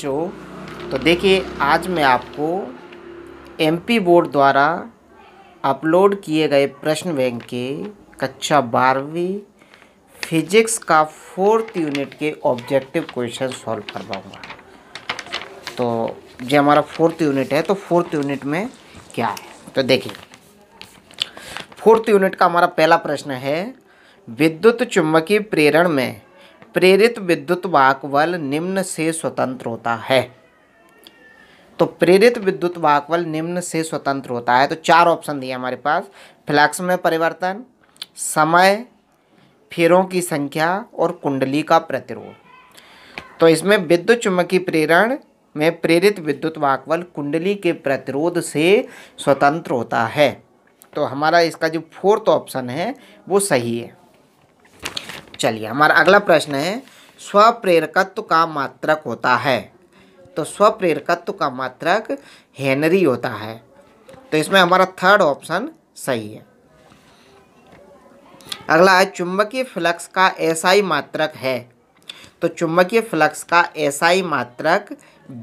बच्चों तो देखिए आज मैं आपको एमपी बोर्ड द्वारा अपलोड किए गए प्रश्न बैंक के कक्षा बारहवीं फिजिक्स का फोर्थ यूनिट के ऑब्जेक्टिव क्वेश्चन सॉल्व करवाऊंगा तो ये हमारा फोर्थ यूनिट है तो फोर्थ यूनिट में क्या है तो देखिए फोर्थ यूनिट का हमारा पहला प्रश्न है विद्युत चुंबकीय प्रेरण में प्रेरित विद्युत वाक बल निम्न से स्वतंत्र होता है तो प्रेरित विद्युत वाक बल निम्न से स्वतंत्र होता है तो चार ऑप्शन दिए हमारे पास फ्लैक्स में परिवर्तन समय फेरों की संख्या और कुंडली का प्रतिरोध तो इसमें विद्युत चुम्बकीय प्रेरण में प्रेरित विद्युत वाक बल कुंडली के प्रतिरोध से स्वतंत्र होता है तो हमारा इसका जो फोर्थ ऑप्शन है वो सही है चलिए हमारा अगला प्रश्न है स्वप्रेरकत्व का मात्रक होता है तो स्वप्रेरकत्व का मात्रक हेनरी होता है तो इसमें हमारा थर्ड ऑप्शन सही है अगला है चुंबकीय फ्लक्स का एसआई मात्रक है तो चुंबकीय फ्लक्स का एसआई मात्रक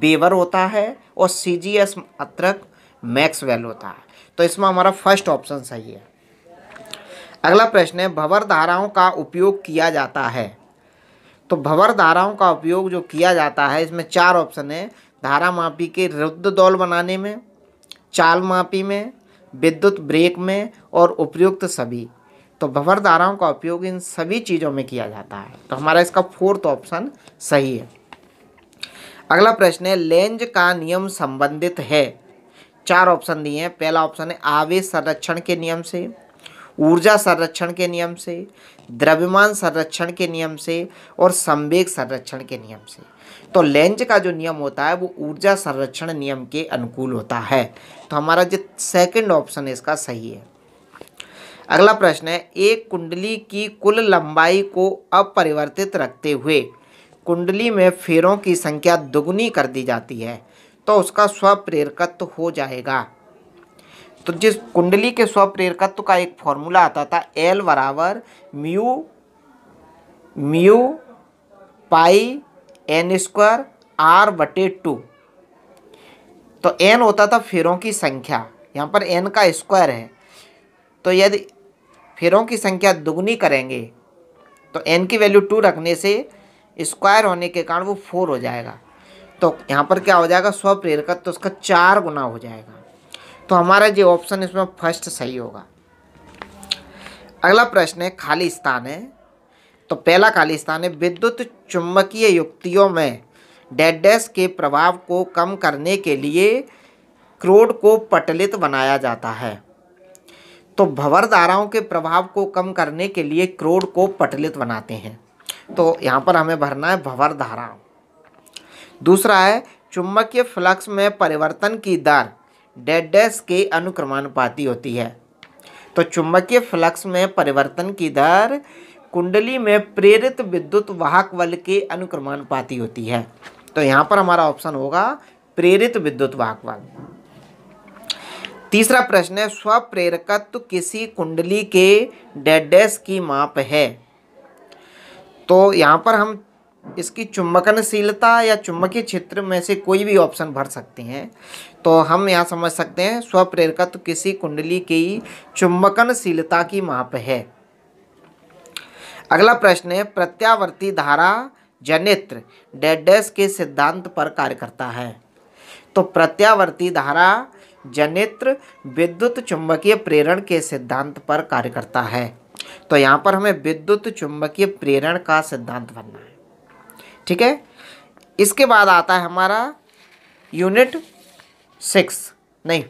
बेवर होता है और सीजीएस मात्रक मैक्सवेल होता है तो इसमें हमारा फर्स्ट ऑप्शन सही है अगला प्रश्न है भंवर धाराओं का उपयोग किया जाता है तो भंवर धाराओं का उपयोग जो किया जाता है इसमें चार ऑप्शन है धारा मापी के रुद्ध दौल बनाने में चाल मापी में विद्युत ब्रेक में और उपयुक्त सभी तो भंवर धाराओं का उपयोग इन सभी चीज़ों में किया जाता है तो हमारा इसका फोर्थ ऑप्शन सही है अगला प्रश्न है लेंज का नियम संबंधित है चार ऑप्शन दिए हैं पहला ऑप्शन है आवेश संरक्षण के नियम से ऊर्जा संरक्षण के नियम से द्रव्यमान संरक्षण के नियम से और संवेग संरक्षण के नियम से तो लेंज का जो नियम होता है वो ऊर्जा संरक्षण नियम के अनुकूल होता है तो हमारा जो सेकंड ऑप्शन है इसका सही है अगला प्रश्न है एक कुंडली की कुल लंबाई को अपरिवर्तित रखते हुए कुंडली में फेरों की संख्या दुगुनी कर दी जाती है तो उसका स्वप्रेरकत्व हो जाएगा तो जिस कुंडली के स्वप्रेरकत्व का एक फॉर्मूला आता था एल बराबर mu mu pi N square R बटे टू तो एन होता था फेरों की संख्या यहाँ पर एन का स्क्वायर है तो यदि फेरों की संख्या दुगनी करेंगे तो एन की वैल्यू टू रखने से स्क्वायर होने के कारण वो फोर हो जाएगा तो यहाँ पर क्या हो जाएगा स्वप्रेरकत्व तो उसका चार गुना हो जाएगा तो हमारा जो ऑप्शन इसमें फर्स्ट सही होगा अगला प्रश्न है खाली स्थान है तो पहला खाली स्थान है विद्युत चुंबकीय युक्तियों में डेडस के प्रभाव को कम करने के लिए क्रोड को पटलित बनाया जाता है तो भंवर धाराओं के प्रभाव को कम करने के लिए क्रोड को पटलित बनाते हैं तो यहाँ पर हमें भरना है भंवर धाराओं दूसरा है चुंबकीय फ्लक्स में परिवर्तन की दर डेड डैश के अनुक्रमानुपाती होती है तो चुंबकीय फ्लक्स में परिवर्तन की दर कुंडली में प्रेरित विद्युत वाहक बल के अनुक्रमानुपाती होती है तो यहाँ पर हमारा ऑप्शन होगा प्रेरित विद्युत वाहक बल तीसरा प्रश्न है स्वप्रेरकत्व किसी कुंडली के डेडेस की माप है तो यहाँ पर हम इसकी चुंबकनशीलता या चुंबकीय क्षेत्र में से कोई भी ऑप्शन भर सकते हैं तो हम यहाँ समझ सकते हैं प्रेरकत्व किसी कुंडली की चुंबकनशीलता की माप है अगला प्रश्न है प्रत्यावर्ती धारा जनित्र डेडेस के सिद्धांत पर कार्य करता है तो प्रत्यावर्ती धारा जनित्र विद्युत चुंबकीय प्रेरण के सिद्धांत पर कार्य करता है तो यहाँ पर हमें विद्युत चुंबकीय प्रेरण का सिद्धांत बनना है ठीक है इसके बाद आता है हमारा यूनिट सिक्स नहीं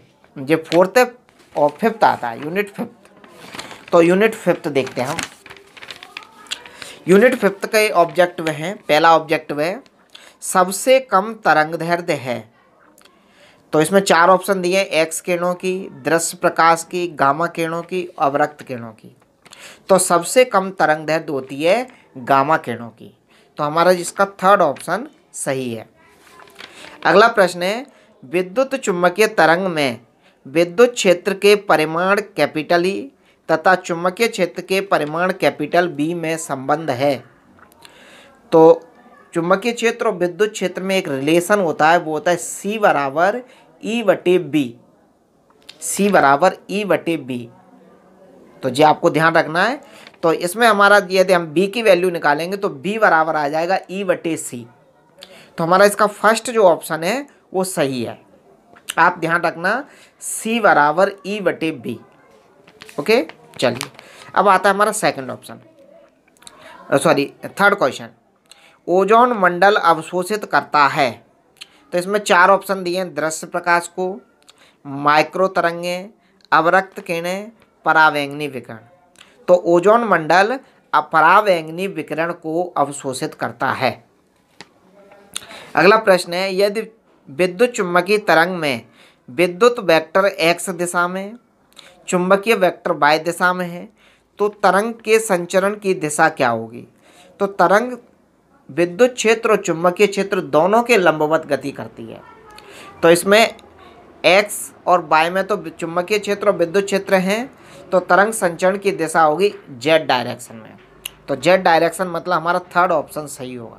ये फोर्थ है और फिफ्थ आता है यूनिट फिफ्थ तो यूनिट फिफ्थ देखते हैं हम यूनिट फिफ्थ के ऑब्जेक्टिव हैं पहला ऑब्जेक्टिव है सबसे कम तरंग दैर्ध्य है तो इसमें चार ऑप्शन दिए हैं एक्स किरणों की दृश्य प्रकाश की गामा किरणों की अवरक्त किरणों की तो सबसे कम तरंग दैर्ध्य होती है गामा किरणों की तो हमारा इसका थर्ड ऑप्शन सही है अगला प्रश्न है विद्युत चुंबकीय तरंग में विद्युत क्षेत्र के परिमाण कैपिटल ई e तथा चुंबकीय क्षेत्र के परिमाण कैपिटल बी में संबंध है तो चुंबकीय क्षेत्र और विद्युत क्षेत्र में एक रिलेशन होता है वो होता है सी बराबर ई वटे बी सी बराबर ई वटे बी तो जी आपको ध्यान रखना है तो इसमें हमारा यदि हम बी की वैल्यू निकालेंगे तो बी बराबर आ जाएगा ई e बटे सी तो हमारा इसका फर्स्ट जो ऑप्शन है वो सही है आप ध्यान रखना सी बराबर ई बटे बी ओके चलिए अब आता है हमारा second option sorry third question ozone मंडल अवशोषित करता है तो इसमें चार ऑप्शन दिए हैं दृश्य प्रकाश को माइक्रो तरंगे अवरक्त किरणें परावैंगनी विकरण तो ओजोन मंडल अपरावैंगनी विकिरण को अवशोषित करता है अगला प्रश्न है यदि विद्युत चुंबकीय तरंग में विद्युत वेक्टर एक्स दिशा में चुंबकीय वेक्टर वाई दिशा में है तो तरंग के संचरण की दिशा क्या होगी तो तरंग विद्युत क्षेत्र और चुंबकीय क्षेत्र दोनों के लंबवत गति करती है तो इसमें एक्स और बाय में तो चुंबकीय क्षेत्र और विद्युत क्षेत्र हैं तो तरंग संचरण की दिशा होगी जेड डायरेक्शन में तो जेड डायरेक्शन मतलब हमारा थर्ड ऑप्शन सही होगा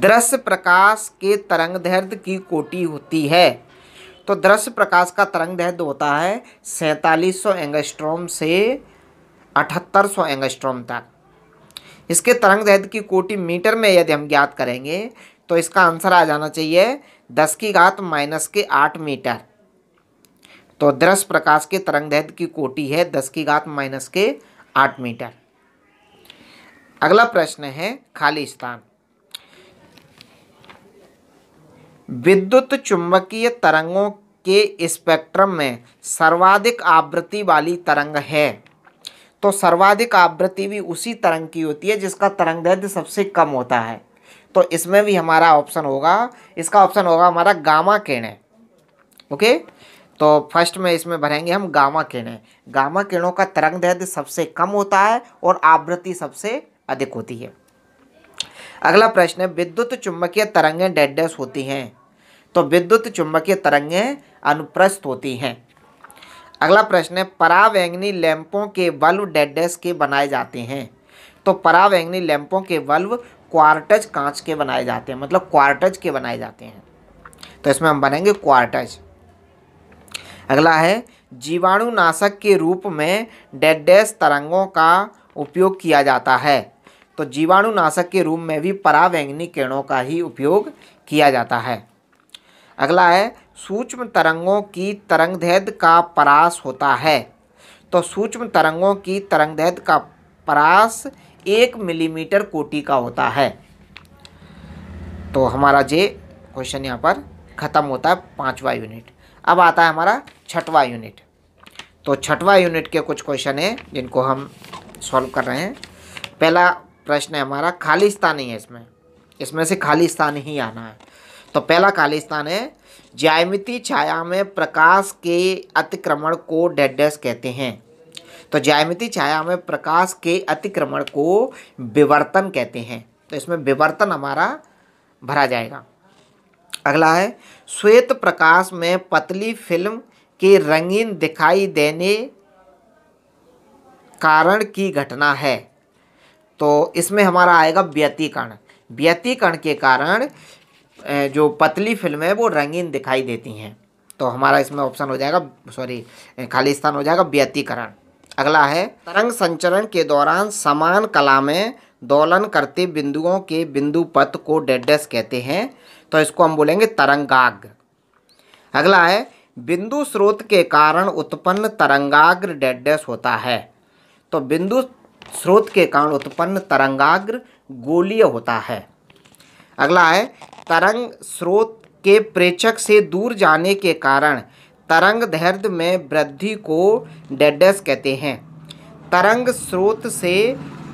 दृश्य प्रकाश के तरंग दैर्ध्य की कोटि होती है तो दृश्य प्रकाश का तरंग दैर्ध्य होता है सैंतालीस सौ एंगस्ट्रोम से अठहत्तर सौ एंगस्ट्रोम तक इसके तरंग दैर्ध्य की कोटि मीटर में यदि हम ज्ञात करेंगे तो इसका आंसर आ जाना चाहिए दस की घात माइनस के आठ मीटर तो दृश्य प्रकाश के तरंग दैध की कोटि है दस की घात माइनस के आठ मीटर अगला प्रश्न है खाली स्थान विद्युत चुंबकीय तरंगों के स्पेक्ट्रम में सर्वाधिक आवृत्ति वाली तरंग है तो सर्वाधिक आवृत्ति भी उसी तरंग की होती है जिसका तरंग दैध सबसे कम होता है तो इसमें भी हमारा ऑप्शन होगा इसका ऑप्शन होगा हमारा गामा किरणें ओके तो फर्स्ट में इसमें भरेंगे हम गामा किरणें गामा किरणों का तरंग दैर्ध्य सबसे कम होता है और आवृत्ति सबसे अधिक होती है अगला प्रश्न है विद्युत चुंबकीय तरंगें डेडस होती हैं तो विद्युत चुंबकीय तरंगें अनुप्रस्थ होती हैं अगला प्रश्न है परावैंगनी लैंपों के बल्ब डेडस के बनाए जाते हैं तो परावैंगनी लैंपों के बल्ब क्वार्टज कांच के बनाए जाते हैं मतलब क्वार्टज के बनाए जाते हैं तो इसमें हम बनेंगे क्वार्टज अगला है जीवाणुनाशक के रूप में डेडेस तरंगों का उपयोग किया जाता है तो जीवाणुनाशक के रूप में भी परावैंगनी किरणों का ही उपयोग किया जाता है अगला है सूक्ष्म तरंगों की तरंगदैर्ध का परास होता है तो सूक्ष्म तरंगों की तरंगदैर्ध का परास एक मिलीमीटर कोटि का होता है तो हमारा जे क्वेश्चन यहाँ पर ख़त्म होता है पाँचवा यूनिट अब आता है हमारा छठवा यूनिट तो छठवा यूनिट के कुछ क्वेश्चन हैं जिनको हम सॉल्व कर रहे हैं पहला प्रश्न है हमारा खाली स्थान ही है इसमें इसमें से खाली स्थान ही आना है तो पहला खाली स्थान है ज्यामिति छाया में प्रकाश के अतिक्रमण को डेड कहते हैं तो ज्यामिति छाया में प्रकाश के अतिक्रमण को विवर्तन कहते हैं तो इसमें विवर्तन हमारा भरा जाएगा अगला है श्वेत प्रकाश में पतली फिल्म के रंगीन दिखाई देने कारण की घटना है तो इसमें हमारा आएगा व्यतीकरण व्यतीकरण के कारण जो पतली फिल्म है वो रंगीन दिखाई देती हैं तो हमारा इसमें ऑप्शन हो जाएगा सॉरी खाली स्थान हो जाएगा व्यतीकरण अगला है तरंग संचरण के दौरान समान कला में दोलन करते बिंदुओं के बिंदु पथ को डेडस कहते हैं तो इसको हम बोलेंगे तरंगाग्र अगला है बिंदु स्रोत के कारण उत्पन्न तरंगाग्र डेडस होता है तो बिंदु स्रोत के कारण उत्पन्न तरंगाग्र गोलीय होता है अगला है तरंग स्रोत के प्रेक्षक से दूर जाने के कारण तरंग दैर्ध्य में वृद्धि को डेडस कहते हैं तरंग स्रोत से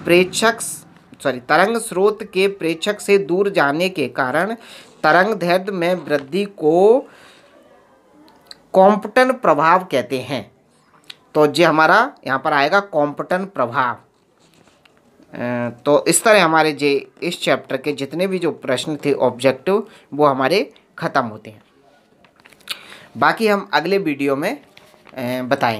प्रेक्षक सॉरी तरंग स्रोत के प्रेक्षक से दूर जाने के कारण तरंग दैर्ध्य में वृद्धि को कॉम्पटन प्रभाव कहते हैं तो जी हमारा यहाँ पर आएगा कॉम्पटन प्रभाव तो इस तरह हमारे जे इस चैप्टर के जितने भी जो प्रश्न थे ऑब्जेक्टिव वो हमारे ख़त्म होते हैं बाकी हम अगले वीडियो में बताएंगे